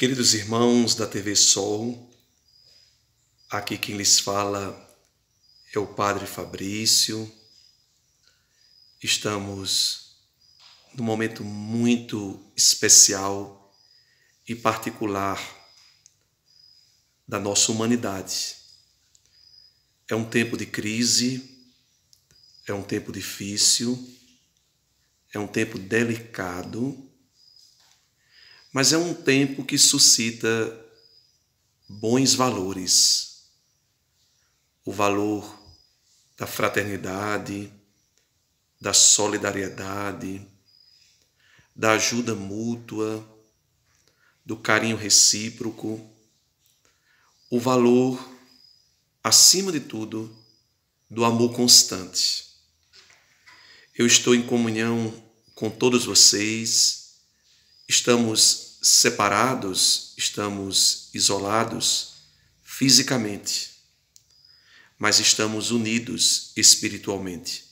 Queridos irmãos da TV Sol, aqui quem lhes fala é o Padre Fabrício. Estamos num momento muito especial e particular da nossa humanidade. É um tempo de crise, é um tempo difícil, é um tempo delicado mas é um tempo que suscita bons valores. O valor da fraternidade, da solidariedade, da ajuda mútua, do carinho recíproco, o valor, acima de tudo, do amor constante. Eu estou em comunhão com todos vocês estamos separados, estamos isolados fisicamente, mas estamos unidos espiritualmente.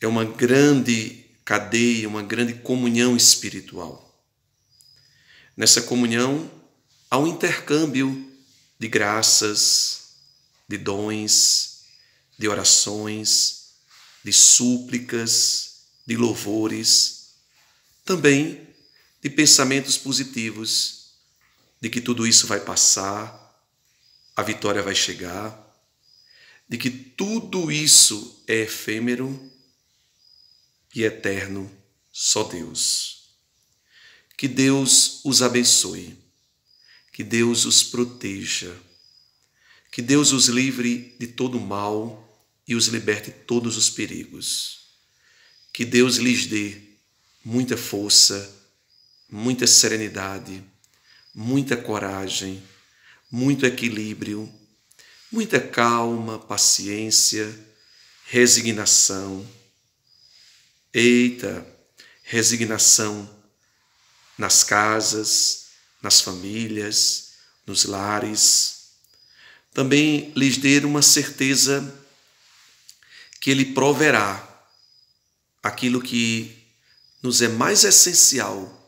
É uma grande cadeia, uma grande comunhão espiritual. Nessa comunhão há um intercâmbio de graças, de dons, de orações, de súplicas, de louvores, também de pensamentos positivos, de que tudo isso vai passar, a vitória vai chegar, de que tudo isso é efêmero e eterno, só Deus. Que Deus os abençoe, que Deus os proteja, que Deus os livre de todo mal e os liberte de todos os perigos. Que Deus lhes dê muita força muita serenidade, muita coragem, muito equilíbrio, muita calma, paciência, resignação. Eita, resignação nas casas, nas famílias, nos lares. Também lhes dê uma certeza que Ele proverá aquilo que nos é mais essencial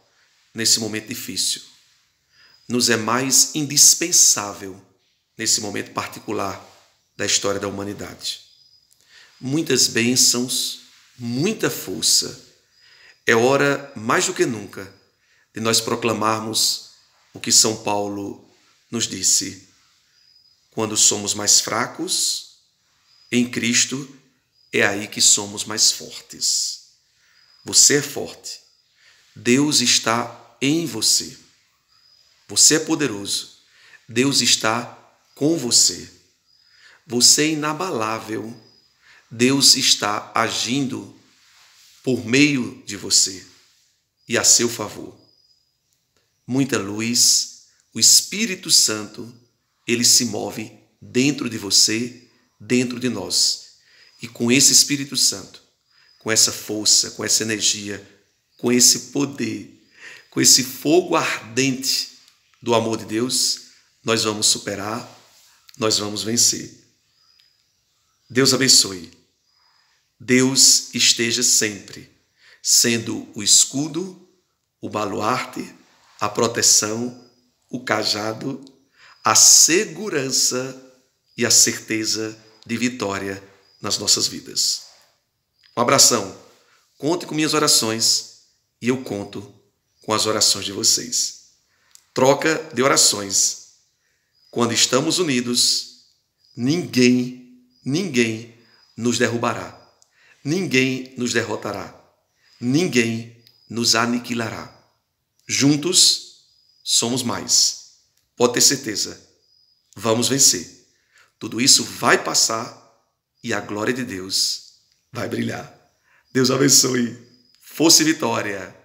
nesse momento difícil. Nos é mais indispensável nesse momento particular da história da humanidade. Muitas bênçãos, muita força. É hora, mais do que nunca, de nós proclamarmos o que São Paulo nos disse. Quando somos mais fracos, em Cristo é aí que somos mais fortes. Você é forte. Deus está em você. Você é poderoso. Deus está com você. Você é inabalável. Deus está agindo por meio de você e a seu favor. Muita luz, o Espírito Santo, ele se move dentro de você, dentro de nós. E com esse Espírito Santo, com essa força, com essa energia, com esse poder, com esse fogo ardente do amor de Deus, nós vamos superar, nós vamos vencer. Deus abençoe. Deus esteja sempre, sendo o escudo, o baluarte, a proteção, o cajado, a segurança e a certeza de vitória nas nossas vidas. Um abração. Conte com minhas orações e eu conto com as orações de vocês. Troca de orações. Quando estamos unidos, ninguém, ninguém nos derrubará. Ninguém nos derrotará. Ninguém nos aniquilará. Juntos somos mais. Pode ter certeza. Vamos vencer. Tudo isso vai passar e a glória de Deus vai brilhar. Deus abençoe. Fosse vitória.